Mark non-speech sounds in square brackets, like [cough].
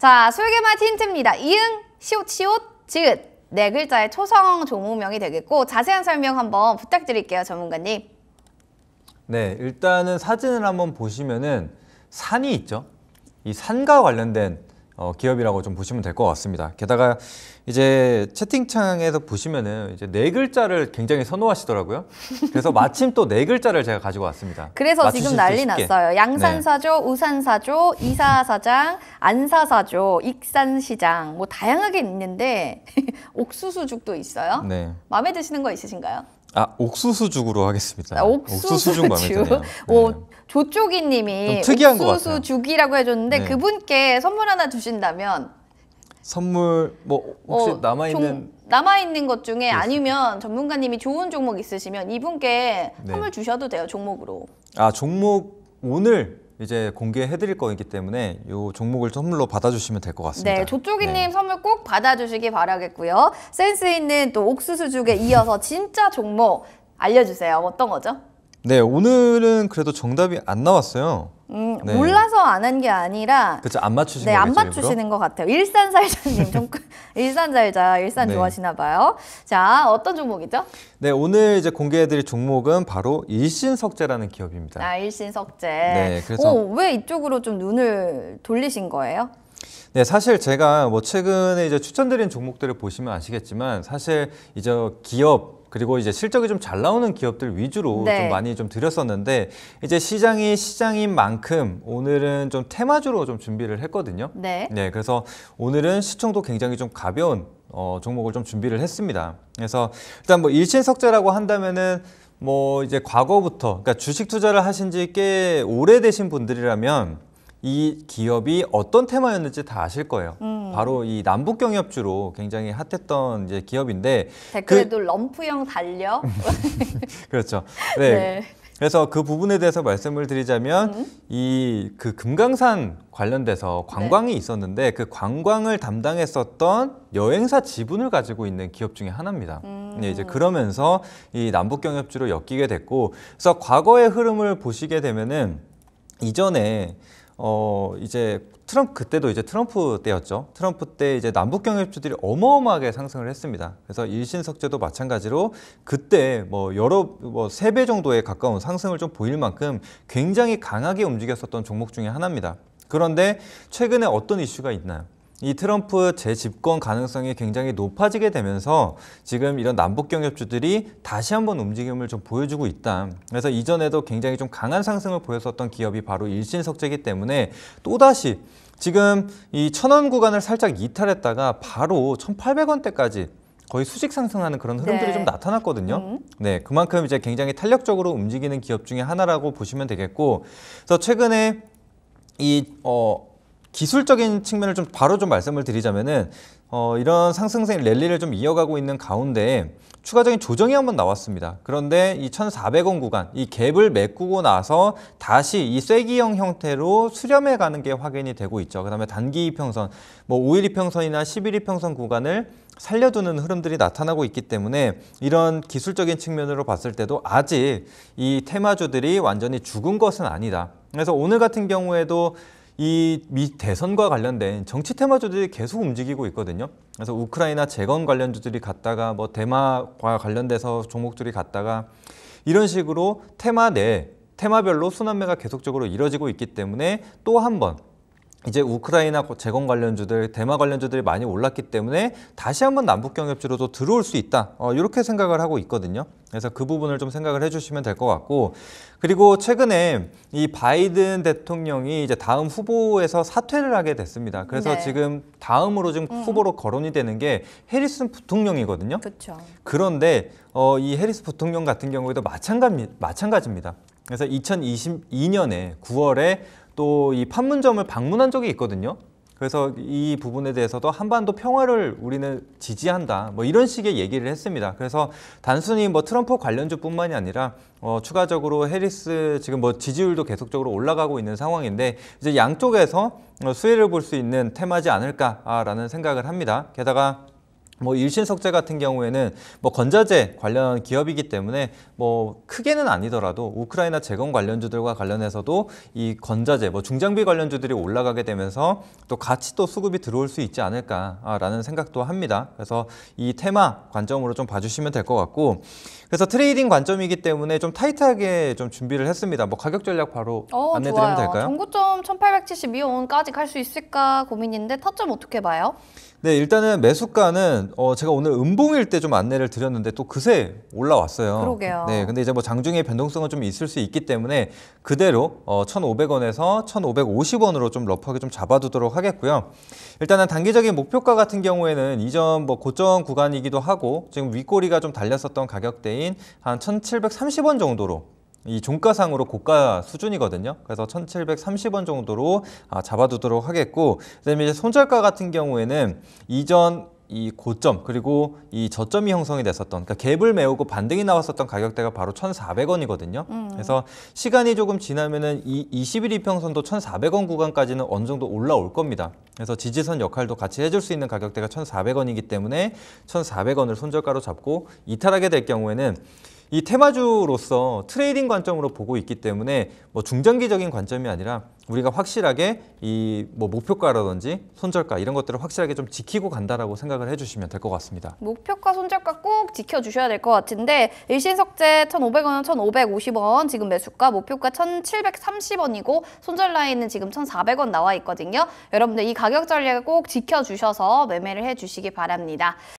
자, 술개맛 힌트입니다. 이응, 시옷, 시옷, 지읒. 네 글자의 초성 종목명이 되겠고 자세한 설명 한번 부탁드릴게요, 전문가님. 네, 일단은 사진을 한번 보시면은 산이 있죠. 이 산과 관련된 어, 기업이라고 좀 보시면 될 것 같습니다. 게다가 이제 채팅창에서 보시면은 이제 네 글자를 굉장히 선호하시더라고요. 그래서 마침 또 네 글자를 제가 가지고 왔습니다. 그래서 지금 난리 났어요. 네. 양산사조, 네. 우산사조, 이사사장, 안사사조, 익산시장 뭐 다양하게 있는데 [laughs] 옥수수죽도 있어요. 네. 마음에 드시는 거 있으신가요? 아 옥수수죽으로 하겠습니다. 아, 옥수수죽 옥수수오 네. 조쪽이님이 옥수수죽이라고 해줬는데 네. 그분께 선물 하나 주신다면 선물 뭐 혹시 어, 남아 있는 남아 있는 것 중에 그렇 네. 아니면 전문가님이 좋은 종목 있으시면 이분께 네. 선물 주셔도 돼요 종목으로. 아 종목 오늘 이제 공개해드릴 거기 때문에 이 종목을 선물로 받아주시면 될 것 같습니다. 네, 조쪽이님 네. 선물 꼭 받아주시기 바라겠고요. 센스 있는 또 옥수수죽에 이어서 진짜 종목 알려주세요. 어떤 거죠? 네, 오늘은 그래도 정답이 안 나왔어요. 음, 네. 몰라서 안 한 게 아니라 그렇죠, 안 맞추신 네, 거겠죠, 맞추시는 일부러? 것 같아요. 일산살자님 [laughs] 일산자이자 일산 네. 좋아하시나 봐요. 자, 어떤 종목이죠? 네, 오늘 이제 공개해드릴 종목은 바로 일신석재라는 기업입니다. 아, 일신석재. 네, 그래서 오, 왜 이쪽으로 좀 눈을 돌리신 거예요? 네, 사실 제가 뭐 최근에 이제 추천드린 종목들을 보시면 아시겠지만 사실 이제 기업 그리고 이제 실적이 좀 잘 나오는 기업들 위주로 네. 좀 많이 좀 드렸었는데 이제 시장이 시장인 만큼 오늘은 좀 테마주로 좀 준비를 했거든요. 네. 네 그래서 오늘은 시청도 굉장히 좀 가벼운 어, 종목을 좀 준비를 했습니다. 그래서 일단 뭐일신석자라고 한다면은 뭐 이제 과거부터 그러니까 주식 투자를 하신 지 꽤 오래되신 분들이라면 이 기업이 어떤 테마였는지 다 아실 거예요. 음. 바로 이 남북 경협주로 굉장히 핫했던 이제 기업인데 댓글에도 그... 럼프형 달려. [laughs] 그렇죠. 네. 네. 그래서 그 부분에 대해서 말씀을 드리자면 음. 이그 금강산 관련돼서 관광이 네. 있었는데 그 관광을 담당했었던 여행사 지분을 가지고 있는 기업 중에 하나입니다. 음. 네, 이제 그러면서 이 남북경협주로 엮이게 됐고 그래서 과거의 흐름을 보시게 되면은 이전에 어 이제 트럼프 그때도 이제 트럼프 때였죠. 트럼프 때 이제 남북 경협주들이 어마어마하게 상승을 했습니다. 그래서 일신석재도 마찬가지로 그때 뭐 여러 뭐 세 배 정도에 가까운 상승을 좀 보일 만큼 굉장히 강하게 움직였었던 종목 중의 하나입니다. 그런데 최근에 어떤 이슈가 있나요? 이 트럼프 재집권 가능성이 굉장히 높아지게 되면서 지금 이런 남북경협주들이 다시 한번 움직임을 좀 보여주고 있다. 그래서 이전에도 굉장히 좀 강한 상승을 보였었던 기업이 바로 일신석재기 때문에 또다시 지금 이천원 구간을 살짝 이탈했다가 바로 1 8 0 0 원대까지 거의 수직 상승하는 그런 흐름들이 네. 좀 나타났거든요. 음. 네, 그만큼 이제 굉장히 탄력적으로 움직이는 기업 중에 하나라고 보시면 되겠고, 그래서 최근에 이 어, 기술적인 측면을 좀 바로 좀 말씀을 드리자면은 어, 이런 상승세 랠리를 좀 이어가고 있는 가운데 추가적인 조정이 한번 나왔습니다. 그런데 이 1,400원 구간, 이 갭을 메꾸고 나서 다시 이 쐐기형 형태로 수렴해 가는 게 확인이 되고 있죠. 그 다음에 단기 이평선, 뭐 5일 이평선이나 10일 이평선 구간을 살려두는 흐름들이 나타나고 있기 때문에 이런 기술적인 측면으로 봤을 때도 아직 이 테마주들이 완전히 죽은 것은 아니다. 그래서 오늘 같은 경우에도 이미 대선과 관련된 정치 테마 주들이 계속 움직이고 있거든요. 그래서 우크라이나 재건 관련 주들이 갔다가 뭐 대마와 관련돼서 종목들이 갔다가 이런 식으로 테마 내 테마별로 순환매가 계속적으로 이뤄지고 있기 때문에 또한번 이제 우크라이나 재건 관련주들, 대마 관련주들이 많이 올랐기 때문에 다시 한번 남북경협주로도 들어올 수 있다. 어, 이렇게 생각을 하고 있거든요. 그래서 그 부분을 좀 생각을 해주시면 될 것 같고 그리고 최근에 이 바이든 대통령이 이제 다음 후보에서 사퇴를 하게 됐습니다. 그래서 네. 지금 다음으로 지금 음. 후보로 거론이 되는 게 해리슨 부통령이거든요. 그쵸. 그런데 어, 이해리슨 부통령 같은 경우에도 마찬가지, 마찬가지입니다. 그래서 2022년에 9월에 또이 판문점을 방문한 적이 있거든요. 그래서 이 부분에 대해서도 한반도 평화를 우리는 지지한다 뭐 이런 식의 얘기를 했습니다. 그래서 단순히 뭐 트럼프 관련주뿐만이 아니라 어, 추가적으로 해리스 지금 뭐 지지율도 계속적으로 올라가고 있는 상황인데 이제 양쪽에서 어, 수혜를 볼 수 있는 테마지 않을까라는 생각을 합니다. 게다가 뭐 일신석재 같은 경우에는 뭐 건자재 관련 기업이기 때문에 뭐 크게는 아니더라도 우크라이나 재건 관련주들과 관련해서도 이 건자재 뭐 중장비 관련주들이 올라가게 되면서 또 같이 또 수급이 들어올 수 있지 않을까라는 생각도 합니다. 그래서 이 테마 관점으로 좀 봐주시면 될 것 같고 그래서 트레이딩 관점이기 때문에 좀 타이트하게 좀 준비를 했습니다. 뭐 가격 전략 바로 어, 안내드리면 될까요? 전고점 1872원까지 갈 수 있을까 고민인데 타점 어떻게 봐요? 네, 일단은 매수가는 어, 제가 오늘 음봉일 때 좀 안내를 드렸는데 또 그새 올라왔어요. 그러게요. 네, 근데 이제 뭐 장중에 변동성은 좀 있을 수 있기 때문에 그대로 어, 1,500원에서 1,550원으로 좀 러프하게 좀 잡아두도록 하겠고요. 일단은 단기적인 목표가 같은 경우에는 이전 뭐 고점 구간이기도 하고 지금 윗꼬리가 좀 달렸었던 가격대인 한 1,730원 정도로 이 종가상으로 고가 수준이거든요. 그래서 1730원 정도로 아, 잡아두도록 하겠고 그다음에 이제 손절가 같은 경우에는 이전 이 고점 그리고 이 저점이 형성이 됐었던 그러니까 갭을 메우고 반등이 나왔었던 가격대가 바로 1,400원이거든요. 음. 그래서 시간이 조금 지나면은 이2 1일평선도 1,400원 구간까지는 어느 정도 올라올 겁니다. 그래서 지지선 역할도 같이 해줄 수 있는 가격대가 1,400원이기 때문에 1,400원을 손절가로 잡고 이탈하게 될 경우에는 이 테마주로서 트레이딩 관점으로 보고 있기 때문에 뭐 중장기적인 관점이 아니라 우리가 확실하게 이뭐 목표가라든지 손절가 이런 것들을 확실하게 좀 지키고 간다라고 생각을 해주시면 될 것 같습니다. 목표가 손절가 꼭 지켜주셔야 될 것 같은데 일신석재 1,500원, 1,550원 지금 매수가 목표가 1,730원이고 손절 라인은 지금 1,400원 나와 있거든요. 여러분들 이 가격 전략 꼭 지켜주셔서 매매를 해주시기 바랍니다.